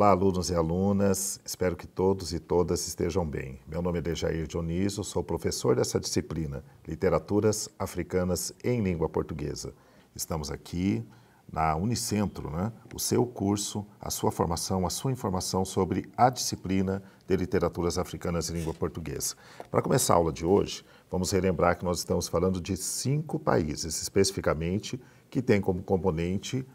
Olá, alunos e alunas, espero que todos e todas estejam bem. Meu nome é Dejair Dioniso, sou professor dessa disciplina, Literaturas Africanas em Língua Portuguesa. Estamos aqui na Unicentro, né? o seu curso, a sua formação, a sua informação sobre a disciplina de Literaturas Africanas em Língua Portuguesa. Para começar a aula de hoje, vamos relembrar que nós estamos falando de cinco países, especificamente, que têm como componente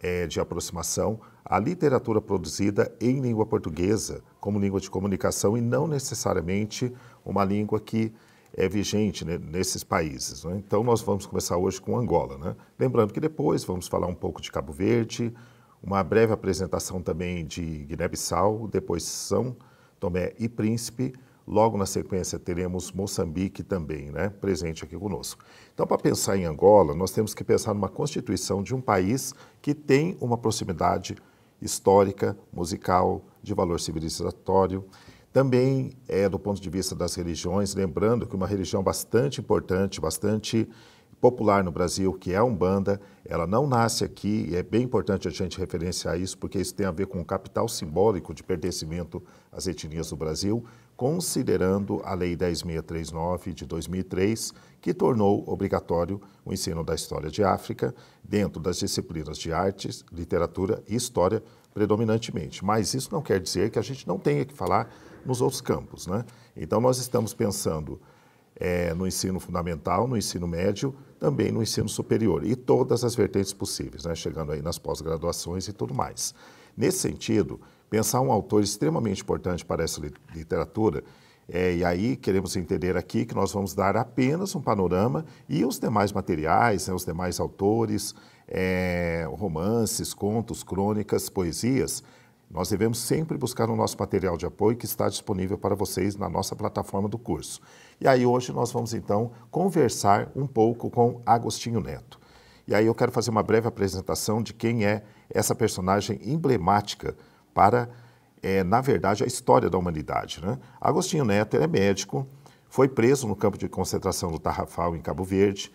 é, de aproximação a literatura produzida em língua portuguesa como língua de comunicação e não necessariamente uma língua que é vigente né, nesses países. Né? Então, nós vamos começar hoje com Angola. Né? Lembrando que depois vamos falar um pouco de Cabo Verde, uma breve apresentação também de Guiné-Bissau, depois São Tomé e Príncipe. Logo na sequência teremos Moçambique também né, presente aqui conosco. Então, para pensar em Angola, nós temos que pensar numa constituição de um país que tem uma proximidade histórica, musical, de valor civilizatório. Também é do ponto de vista das religiões, lembrando que uma religião bastante importante, bastante popular no Brasil, que é a Umbanda. Ela não nasce aqui, e é bem importante a gente referenciar isso, porque isso tem a ver com o capital simbólico de pertencimento às etnias do Brasil, considerando a Lei 10.639 de 2003, que tornou obrigatório o ensino da história de África dentro das disciplinas de artes, literatura e história, predominantemente. Mas isso não quer dizer que a gente não tenha que falar nos outros campos. Né? Então, nós estamos pensando é, no ensino fundamental, no ensino médio, também no ensino superior e todas as vertentes possíveis, né? chegando aí nas pós-graduações e tudo mais. Nesse sentido, pensar um autor extremamente importante para essa literatura é, e aí queremos entender aqui que nós vamos dar apenas um panorama e os demais materiais, né, os demais autores, é, romances, contos, crônicas, poesias, nós devemos sempre buscar o nosso material de apoio que está disponível para vocês na nossa plataforma do curso. E aí hoje nós vamos então conversar um pouco com Agostinho Neto. E aí eu quero fazer uma breve apresentação de quem é essa personagem emblemática para, é, na verdade, a história da humanidade. Né? Agostinho Neto é médico, foi preso no campo de concentração do Tarrafal, em Cabo Verde,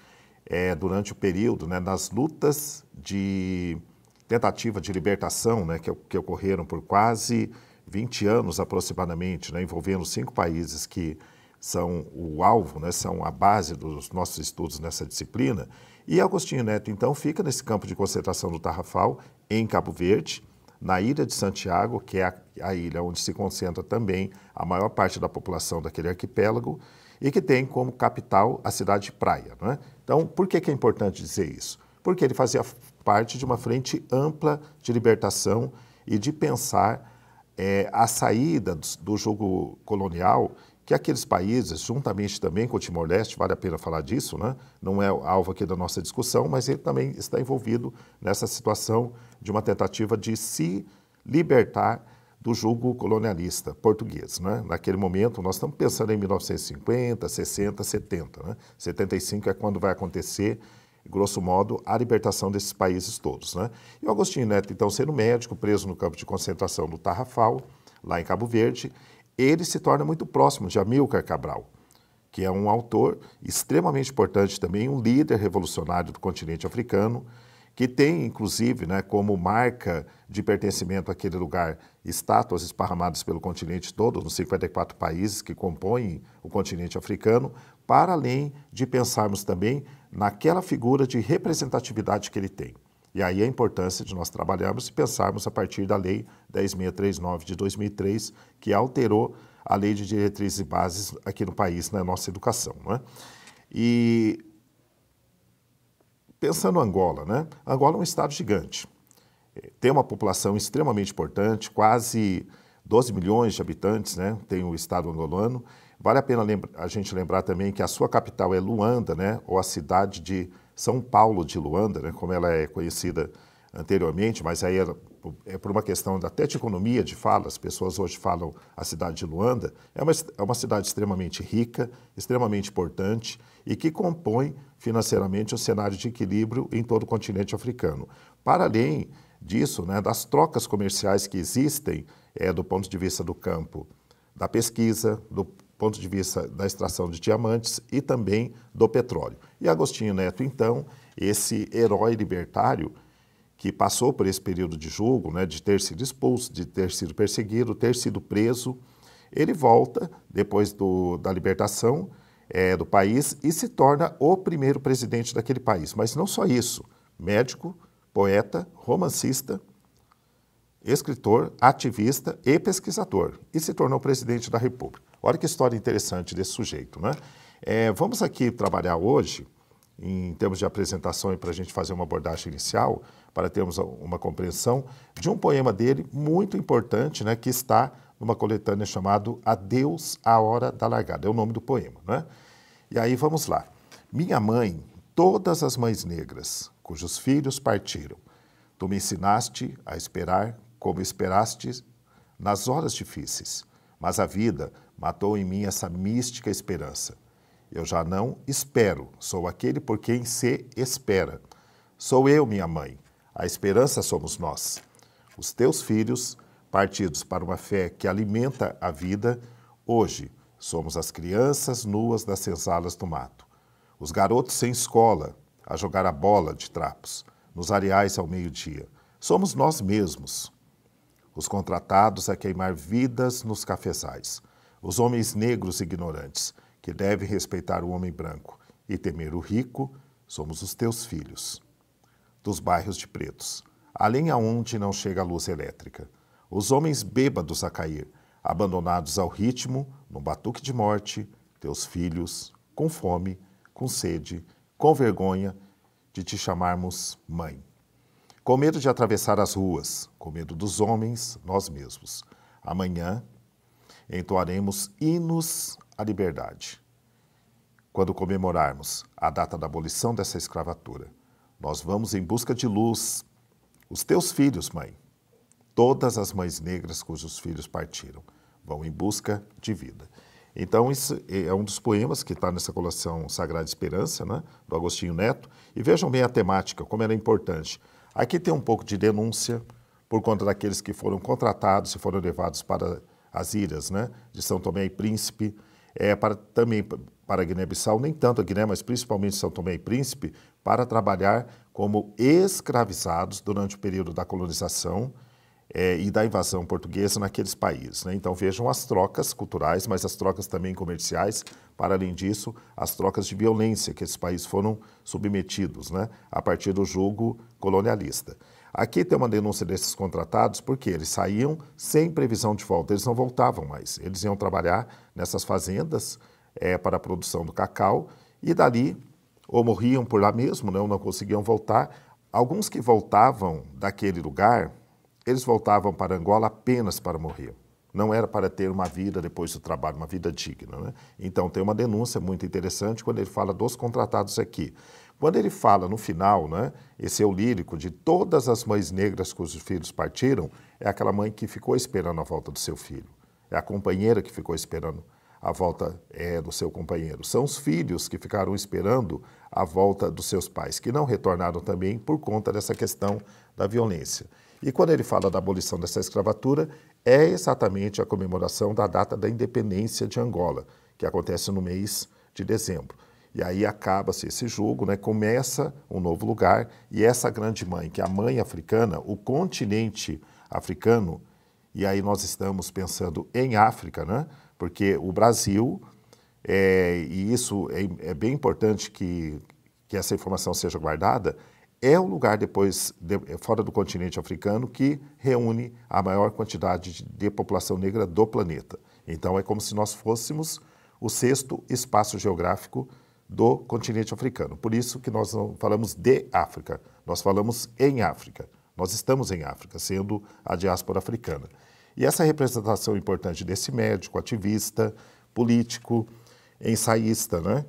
é, durante o período né, nas lutas de tentativa de libertação né, que, que ocorreram por quase 20 anos aproximadamente, né, envolvendo cinco países que são o alvo, né, são a base dos nossos estudos nessa disciplina. E Agostinho Neto, então, fica nesse campo de concentração do Tarrafal, em Cabo Verde, na ilha de Santiago, que é a, a ilha onde se concentra também a maior parte da população daquele arquipélago, e que tem como capital a cidade de Praia. Né? Então, por que, que é importante dizer isso? porque ele fazia parte de uma frente ampla de libertação e de pensar é, a saída do, jogo colonial que aqueles países, juntamente também com o Timor-Leste, vale a pena falar disso, né? não é alvo aqui da nossa discussão, mas ele também está envolvido nessa situação de uma tentativa de se libertar do julgo colonialista português. Né? Naquele momento, nós estamos pensando em 1950, 60, 70. Né? 75 é quando vai acontecer grosso modo, a libertação desses países todos. Né? E o Agostinho Neto, então, sendo médico, preso no campo de concentração do Tarrafal, lá em Cabo Verde, ele se torna muito próximo de Amílcar Cabral, que é um autor extremamente importante também, um líder revolucionário do continente africano, que tem, inclusive, né, como marca de pertencimento àquele lugar estátuas esparramadas pelo continente todo, nos 54 países que compõem o continente africano, para além de pensarmos também naquela figura de representatividade que ele tem. E aí a importância de nós trabalharmos e pensarmos a partir da Lei 10.639 de 2003, que alterou a Lei de Diretrizes e Bases aqui no país, na nossa educação. Né? E pensando Angola, né? Angola é um estado gigante. É, tem uma população extremamente importante, quase 12 milhões de habitantes, né? Tem o estado angolano. Vale a pena a gente lembrar também que a sua capital é Luanda, né? ou a cidade de São Paulo de Luanda, né? como ela é conhecida anteriormente, mas aí é por uma questão até de economia de fala, as pessoas hoje falam a cidade de Luanda, é uma, é uma cidade extremamente rica, extremamente importante e que compõe financeiramente um cenário de equilíbrio em todo o continente africano. Para além disso, né, das trocas comerciais que existem é, do ponto de vista do campo da pesquisa, do ponto de vista da extração de diamantes e também do petróleo. E Agostinho Neto, então, esse herói libertário que passou por esse período de julgo, né, de ter sido expulso, de ter sido perseguido, ter sido preso, ele volta depois do, da libertação é, do país e se torna o primeiro presidente daquele país. Mas não só isso, médico, poeta, romancista, escritor, ativista e pesquisador, e se tornou presidente da República. Olha que história interessante desse sujeito, né? É, vamos aqui trabalhar hoje, em termos de apresentação e para a gente fazer uma abordagem inicial, para termos uma compreensão, de um poema dele muito importante, né, que está numa coletânea chamado Adeus à Hora da Largada, é o nome do poema, né? E aí vamos lá. Minha mãe, todas as mães negras, cujos filhos partiram, tu me ensinaste a esperar como esperaste nas horas difíceis mas a vida matou em mim essa mística esperança. Eu já não espero, sou aquele por quem se espera. Sou eu, minha mãe, a esperança somos nós. Os teus filhos, partidos para uma fé que alimenta a vida, hoje somos as crianças nuas das senzalas do mato. Os garotos sem escola, a jogar a bola de trapos, nos areais ao meio-dia. Somos nós mesmos, os contratados a é queimar vidas nos cafezais, os homens negros ignorantes, que devem respeitar o homem branco e temer o rico, somos os teus filhos. Dos bairros de pretos, além aonde não chega a luz elétrica, os homens bêbados a cair, abandonados ao ritmo, num batuque de morte, teus filhos, com fome, com sede, com vergonha de te chamarmos mãe com medo de atravessar as ruas, com medo dos homens, nós mesmos. Amanhã entoaremos hinos à liberdade. Quando comemorarmos a data da abolição dessa escravatura, nós vamos em busca de luz. Os teus filhos, mãe, todas as mães negras cujos filhos partiram, vão em busca de vida. Então, isso é um dos poemas que está nessa coleção Sagrada Esperança, né, do Agostinho Neto. E vejam bem a temática, como ela é importante. Aqui tem um pouco de denúncia por conta daqueles que foram contratados e foram levados para as ilhas né, de São Tomé e Príncipe, é, para, também para Guiné-Bissau, nem tanto a Guiné, mas principalmente São Tomé e Príncipe, para trabalhar como escravizados durante o período da colonização é, e da invasão portuguesa naqueles países. Né? Então vejam as trocas culturais, mas as trocas também comerciais, para além disso, as trocas de violência que esses países foram submetidos né? a partir do jogo colonialista. Aqui tem uma denúncia desses contratados, porque eles saíam sem previsão de volta, eles não voltavam mais. Eles iam trabalhar nessas fazendas é, para a produção do cacau e dali ou morriam por lá mesmo, né? ou não conseguiam voltar. Alguns que voltavam daquele lugar eles voltavam para Angola apenas para morrer. Não era para ter uma vida depois do trabalho, uma vida digna. Né? Então, tem uma denúncia muito interessante quando ele fala dos contratados aqui. Quando ele fala no final, né, esse é o lírico de todas as mães negras cujos filhos partiram, é aquela mãe que ficou esperando a volta do seu filho. É a companheira que ficou esperando a volta é, do seu companheiro. São os filhos que ficaram esperando a volta dos seus pais, que não retornaram também por conta dessa questão da violência. E quando ele fala da abolição dessa escravatura, é exatamente a comemoração da data da independência de Angola, que acontece no mês de dezembro. E aí acaba-se esse jogo, né? começa um novo lugar, e essa grande mãe, que é a mãe africana, o continente africano, e aí nós estamos pensando em África, né? porque o Brasil, é, e isso é, é bem importante que, que essa informação seja guardada, é o lugar depois, de, é fora do continente africano, que reúne a maior quantidade de, de população negra do planeta. Então é como se nós fôssemos o sexto espaço geográfico do continente africano. Por isso que nós não falamos de África, nós falamos em África. Nós estamos em África, sendo a diáspora africana. E essa representação importante desse médico, ativista, político, ensaísta, né?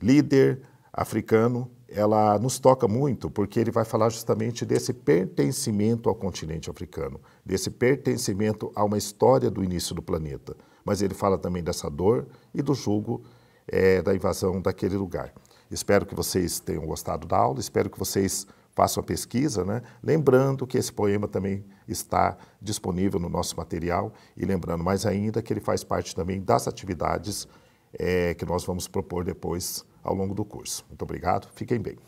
líder africano, ela nos toca muito porque ele vai falar justamente desse pertencimento ao continente africano, desse pertencimento a uma história do início do planeta. Mas ele fala também dessa dor e do julgo é, da invasão daquele lugar. Espero que vocês tenham gostado da aula, espero que vocês façam a pesquisa, né? lembrando que esse poema também está disponível no nosso material e lembrando mais ainda que ele faz parte também das atividades é, que nós vamos propor depois ao longo do curso. Muito obrigado, fiquem bem.